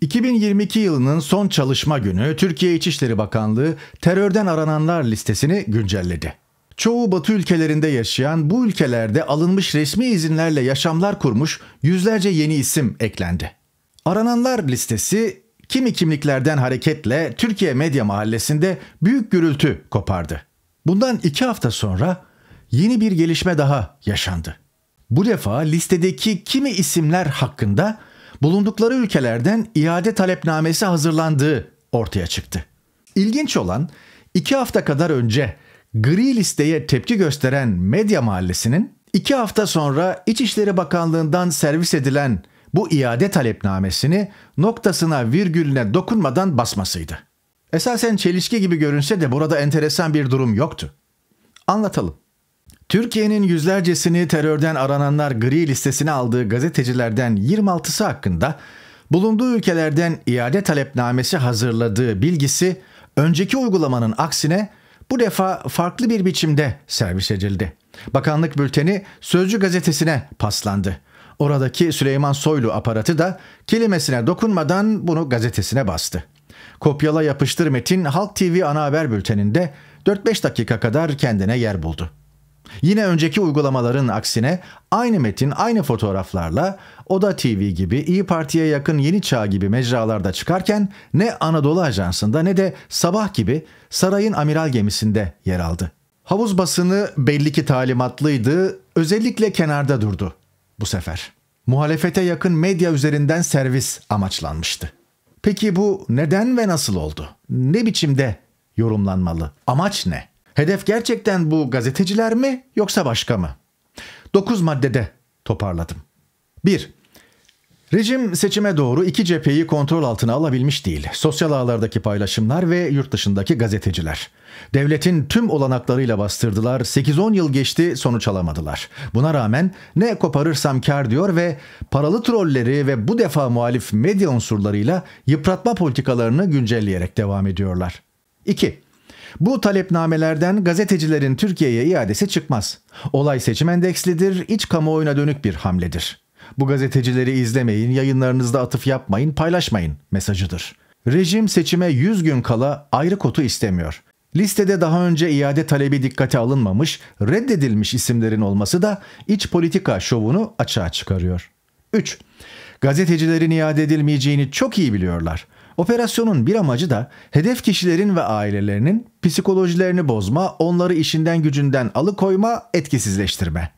2022 yılının son çalışma günü Türkiye İçişleri Bakanlığı terörden arananlar listesini güncelledi. Çoğu Batı ülkelerinde yaşayan bu ülkelerde alınmış resmi izinlerle yaşamlar kurmuş yüzlerce yeni isim eklendi. Arananlar listesi kimi kimliklerden hareketle Türkiye Medya Mahallesi'nde büyük gürültü kopardı. Bundan iki hafta sonra yeni bir gelişme daha yaşandı. Bu defa listedeki kimi isimler hakkında bulundukları ülkelerden iade talepnamesi hazırlandığı ortaya çıktı. İlginç olan iki hafta kadar önce gri listeye tepki gösteren Medya Mahallesi'nin iki hafta sonra İçişleri Bakanlığı'ndan servis edilen bu iade talepnamesini noktasına virgülüne dokunmadan basmasıydı. Esasen çelişki gibi görünse de burada enteresan bir durum yoktu. Anlatalım. Türkiye'nin yüzlercesini terörden arananlar gri listesine aldığı gazetecilerden 26'sı hakkında bulunduğu ülkelerden iade talepnamesi hazırladığı bilgisi önceki uygulamanın aksine bu defa farklı bir biçimde servis edildi. Bakanlık bülteni Sözcü gazetesine paslandı. Oradaki Süleyman Soylu aparatı da kelimesine dokunmadan bunu gazetesine bastı. Kopyala yapıştır metin Halk TV ana haber bülteninde 4-5 dakika kadar kendine yer buldu. Yine önceki uygulamaların aksine aynı metin aynı fotoğraflarla Oda TV gibi İyi Parti'ye yakın Yeni Çağ gibi mecralarda çıkarken ne Anadolu Ajansı'nda ne de Sabah gibi sarayın amiral gemisinde yer aldı. Havuz basını belli ki talimatlıydı, özellikle kenarda durdu bu sefer. Muhalefete yakın medya üzerinden servis amaçlanmıştı. Peki bu neden ve nasıl oldu? Ne biçimde yorumlanmalı? Amaç ne?'' Hedef gerçekten bu gazeteciler mi yoksa başka mı? 9 maddede toparladım. 1. Rejim seçime doğru iki cepheyi kontrol altına alabilmiş değil. Sosyal ağlardaki paylaşımlar ve yurt dışındaki gazeteciler. Devletin tüm olanaklarıyla bastırdılar, 8-10 yıl geçti sonuç alamadılar. Buna rağmen ne koparırsam kar diyor ve paralı trolleri ve bu defa muhalif medya unsurlarıyla yıpratma politikalarını güncelleyerek devam ediyorlar. 2. Bu talepnamelerden gazetecilerin Türkiye'ye iadesi çıkmaz. Olay seçim endekslidir, iç kamuoyuna dönük bir hamledir. Bu gazetecileri izlemeyin, yayınlarınızda atıf yapmayın, paylaşmayın mesajıdır. Rejim seçime 100 gün kala ayrı kotu istemiyor. Listede daha önce iade talebi dikkate alınmamış, reddedilmiş isimlerin olması da iç politika şovunu açığa çıkarıyor. 3. Gazetecilerin iade edilmeyeceğini çok iyi biliyorlar. Operasyonun bir amacı da hedef kişilerin ve ailelerinin psikolojilerini bozma, onları işinden gücünden alıkoyma, etkisizleştirme.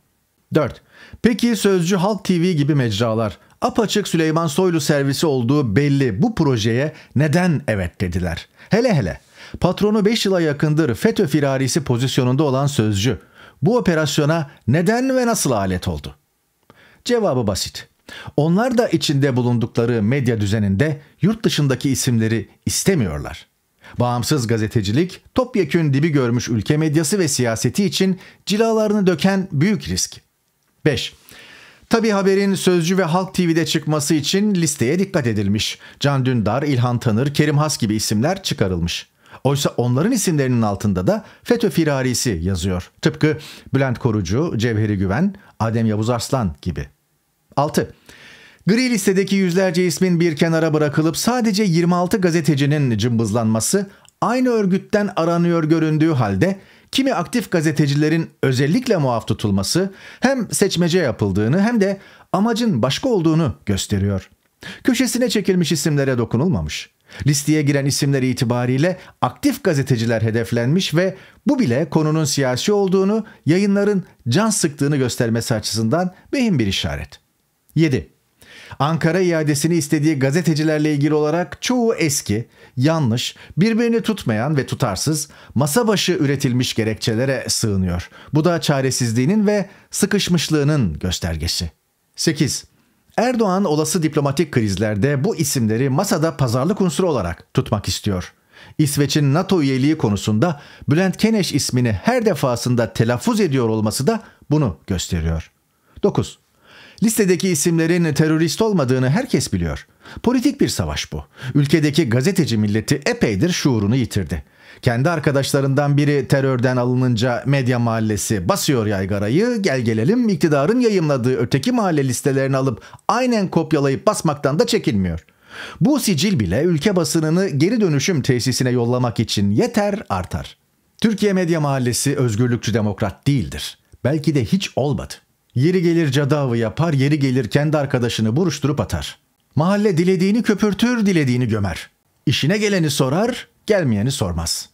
4. Peki Sözcü Halk TV gibi mecralar apaçık Süleyman Soylu servisi olduğu belli bu projeye neden evet dediler? Hele hele patronu 5 yıla yakındır FETÖ firarisi pozisyonunda olan Sözcü bu operasyona neden ve nasıl alet oldu? Cevabı basit. Onlar da içinde bulundukları medya düzeninde yurt dışındaki isimleri istemiyorlar. Bağımsız gazetecilik, topyekün dibi görmüş ülke medyası ve siyaseti için cilalarını döken büyük risk. 5. Tabi haberin Sözcü ve Halk TV'de çıkması için listeye dikkat edilmiş. Can Dündar, İlhan Tanır, Kerim Has gibi isimler çıkarılmış. Oysa onların isimlerinin altında da FETÖ firarisi yazıyor. Tıpkı Bülent Korucu, Cevheri Güven, Adem Yavuz Arslan gibi. 6. Gri listedeki yüzlerce ismin bir kenara bırakılıp sadece 26 gazetecinin cımbızlanması aynı örgütten aranıyor göründüğü halde kimi aktif gazetecilerin özellikle muaf tutulması hem seçmece yapıldığını hem de amacın başka olduğunu gösteriyor. Köşesine çekilmiş isimlere dokunulmamış. Listeye giren isimler itibariyle aktif gazeteciler hedeflenmiş ve bu bile konunun siyasi olduğunu, yayınların can sıktığını göstermesi açısından beyin bir işaret. 7. Ankara iadesini istediği gazetecilerle ilgili olarak çoğu eski, yanlış, birbirini tutmayan ve tutarsız, masa başı üretilmiş gerekçelere sığınıyor. Bu da çaresizliğinin ve sıkışmışlığının göstergesi. 8. Erdoğan olası diplomatik krizlerde bu isimleri masada pazarlık unsuru olarak tutmak istiyor. İsveç'in NATO üyeliği konusunda Bülent Keneş ismini her defasında telaffuz ediyor olması da bunu gösteriyor. 9. Listedeki isimlerin terörist olmadığını herkes biliyor. Politik bir savaş bu. Ülkedeki gazeteci milleti epeydir şuurunu yitirdi. Kendi arkadaşlarından biri terörden alınınca medya mahallesi basıyor yaygarayı, gel gelelim iktidarın yayımladığı öteki mahalle listelerini alıp aynen kopyalayıp basmaktan da çekinmiyor. Bu sicil bile ülke basınını geri dönüşüm tesisine yollamak için yeter artar. Türkiye Medya Mahallesi özgürlükçü demokrat değildir. Belki de hiç olmadı. Yeri gelir cadavı yapar, yeri gelir kendi arkadaşını buruşturup atar. Mahalle dilediğini köpürtür, dilediğini gömer. İşine geleni sorar, gelmeyeni sormaz.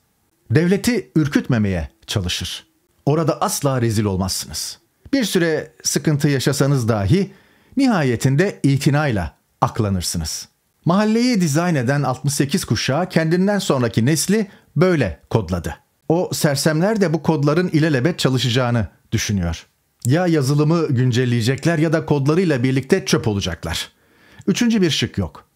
Devleti ürkütmemeye çalışır. Orada asla rezil olmazsınız. Bir süre sıkıntı yaşasanız dahi nihayetinde itinayla aklanırsınız. Mahalleyi dizayn eden 68 kuşağı kendinden sonraki nesli böyle kodladı. O sersemler de bu kodların ilelebet çalışacağını düşünüyor.'' Ya yazılımı güncelleyecekler ya da kodlarıyla birlikte çöp olacaklar. Üçüncü bir şık yok.